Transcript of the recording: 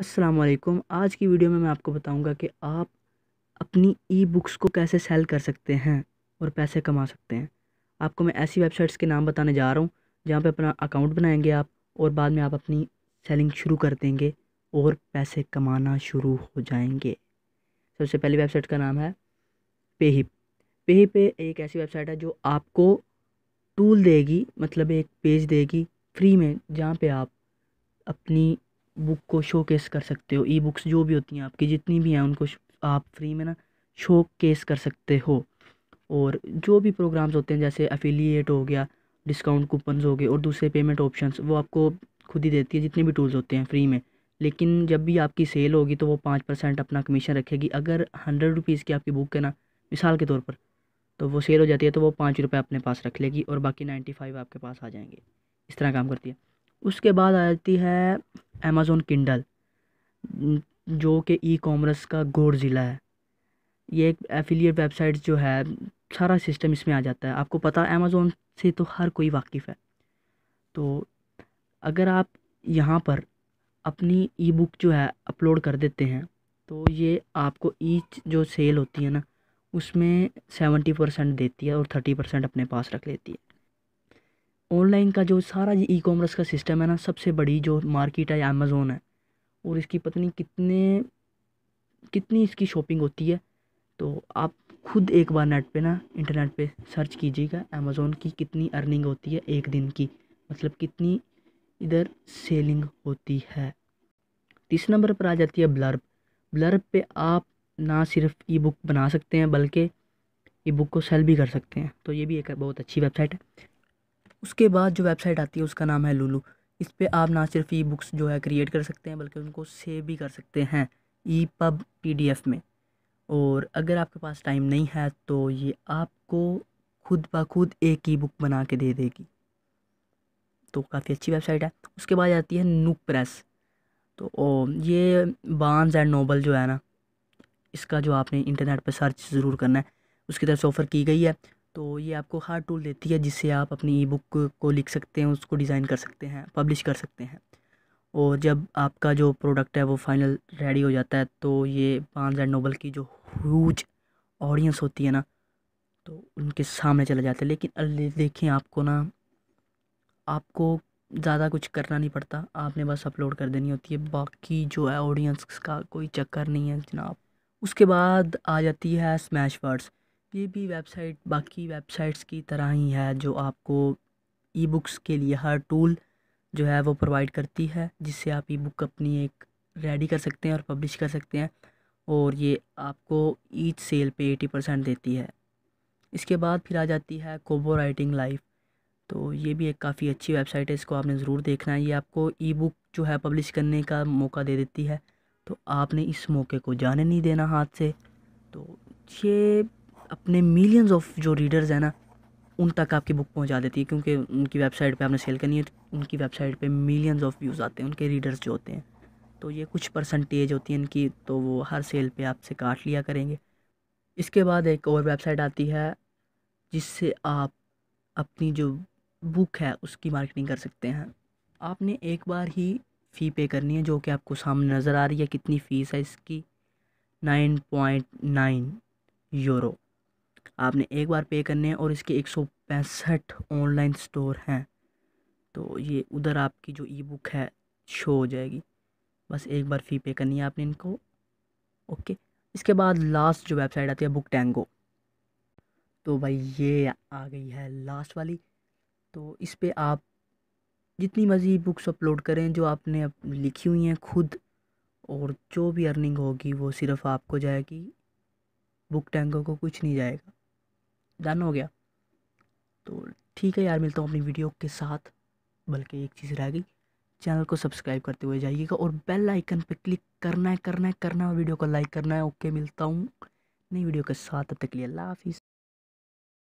अस्सलाम वालेकुम आज की वीडियो में मैं आपको बताऊंगा कि आप अपनी ई बुक्स को कैसे सेल कर सकते हैं और पैसे कमा सकते हैं आपको मैं ऐसी वेबसाइट्स के नाम बताने जा रहा हूँ जहाँ पे अपना अकाउंट बनाएंगे आप और बाद में आप अपनी सेलिंग शुरू कर देंगे और पैसे कमाना शुरू हो जाएंगे सबसे पहली वेबसाइट का नाम है पेहिप पेहिप पे एक ऐसी वेबसाइट है जो आपको टूल देगी मतलब एक पेज देगी फ्री में जहाँ पर आप अपनी बुक को केस कर सकते हो ई बुक्स जो भी होती हैं आपकी जितनी भी हैं उनको आप फ्री में ना केस कर सकते हो और जो भी प्रोग्राम्स होते हैं जैसे अफिलिएट हो गया डिस्काउंट कूपन्स हो गए और दूसरे पेमेंट ऑप्शंस वो आपको खुद ही देती है जितने भी टूल्स होते हैं फ्री में लेकिन जब भी आपकी सेल होगी तो वो पाँच परसेंट अपना कमीशन रखेगी अगर हंड्रेड रुपीज़ की आपकी बुक है ना मिसाल के तौर पर तो वो सेल हो जाती है तो वो पाँच रुपये अपने पास रख लेगी और बाकी नाइन्टी फाइव आपके पास आ जाएंगे इस तरह काम करती है उसके बाद आ जाती है अमेज़ोन किंडल जो कि ई कॉमर्स का ज़िला है ये एक एफिलियट वेबसाइट जो है सारा सिस्टम इसमें आ जाता है आपको पता है अमेज़ोन से तो हर कोई वाकिफ़ है तो अगर आप यहाँ पर अपनी ई बुक जो है अपलोड कर देते हैं तो ये आपको ई जो सेल होती है ना उसमें सेवेंटी परसेंट देती है और थर्टी परसेंट अपने पास रख लेती है ऑनलाइन का जो सारा ई कॉमर्स का सिस्टम है ना सबसे बड़ी जो मार्केट है अमेज़ोन है और इसकी पत्नी कितने कितनी इसकी शॉपिंग होती है तो आप खुद एक बार नेट पे ना इंटरनेट पे सर्च कीजिएगा अमेज़ोन की कितनी अर्निंग होती है एक दिन की मतलब कितनी इधर सेलिंग होती है तीसरे नंबर पर आ जाती है ब्लर्ब ब्लर्ब पे आप ना सिर्फ ई बुक बना सकते हैं बल्कि ई बुक को सेल भी कर सकते हैं तो ये भी एक बहुत अच्छी वेबसाइट है उसके बाद जो वेबसाइट आती है उसका नाम है लुलू इस पर आप ना सिर्फ ई बुक्स जो है क्रिएट कर सकते हैं बल्कि उनको सेव भी कर सकते हैं ई पब पी में और अगर आपके पास टाइम नहीं है तो ये आपको खुद ब खुद एक ई बुक बना के दे देगी तो काफ़ी अच्छी वेबसाइट है उसके बाद आती है नुक प्रेस तो ओ, ये बानस एंड नोबल जो है ना इसका जो आपने इंटरनेट पर सर्च ज़रूर करना है उसकी तरफ से ऑफ़र की गई है तो ये आपको हार्ड टूल देती है जिससे आप अपनी ई बुक को लिख सकते हैं उसको डिज़ाइन कर सकते हैं पब्लिश कर सकते हैं और जब आपका जो प्रोडक्ट है वो फाइनल रेडी हो जाता है तो ये पान एंड नोबल की जो ह्यूज ऑडियंस होती है ना तो उनके सामने चले जाता है लेकिन देखें आपको ना आपको ज़्यादा कुछ करना नहीं पड़ता आपने बस अपलोड कर देनी होती है बाकी जो है ऑडियंस का कोई चक्कर नहीं है जनाब उसके बाद आ जाती है स्मैश वर्ड्स ये भी वेबसाइट बाकी वेबसाइट्स की तरह ही है जो आपको ई बुक्स के लिए हर टूल जो है वो प्रोवाइड करती है जिससे आप ई बुक अपनी एक रेडी कर सकते हैं और पब्लिश कर सकते हैं और ये आपको ईच सेल पे एटी परसेंट देती है इसके बाद फिर आ जाती है कोबो राइटिंग लाइफ तो ये भी एक काफ़ी अच्छी वेबसाइट है इसको आपने ज़रूर देखना है ये आपको ई बुक जो है पब्लिश करने का मौका दे देती है तो आपने इस मौके को जाने नहीं देना हाथ से तो ये अपने मिलियंस ऑफ जो रीडर्स हैं ना उन तक आपकी बुक पहुंचा देती है क्योंकि उनकी वेबसाइट पे आपने सेल करनी है तो उनकी वेबसाइट पे मिलियंस ऑफ व्यूज़ आते हैं उनके रीडर्स जो होते हैं तो ये कुछ परसेंटेज होती है इनकी तो वो हर सेल पे आपसे काट लिया करेंगे इसके बाद एक और वेबसाइट आती है जिससे आप अपनी जो बुक है उसकी मार्केटिंग कर सकते हैं आपने एक बार ही फ़ी पे करनी है जो कि आपको सामने नज़र आ रही है कितनी फ़ीस है इसकी नाइन पॉइंट नाइन यूरो आपने एक बार पे करने हैं और इसके एक सौ पैंसठ ऑनलाइन स्टोर हैं तो ये उधर आपकी जो ई बुक है शो हो जाएगी बस एक बार फ़ी पे करनी है आपने इनको ओके इसके बाद लास्ट जो वेबसाइट आती है बुक टैंगो तो भाई ये आ गई है लास्ट वाली तो इस पर आप जितनी मर्ज़ी बुक्स अपलोड करें जो आपने लिखी हुई हैं खुद और जो भी अर्निंग होगी वो सिर्फ़ आपको जाएगी बुक टैंगो को कुछ नहीं जाएगा डन हो गया तो ठीक है यार मिलता हूँ अपनी वीडियो के साथ बल्कि एक चीज़ रह गई चैनल को सब्सक्राइब करते हुए जाइएगा और बेल आइकन पर क्लिक करना है करना है करना है वीडियो को लाइक करना है ओके मिलता हूँ नई वीडियो के साथ तब तक लिए अल्लाह हाफिज़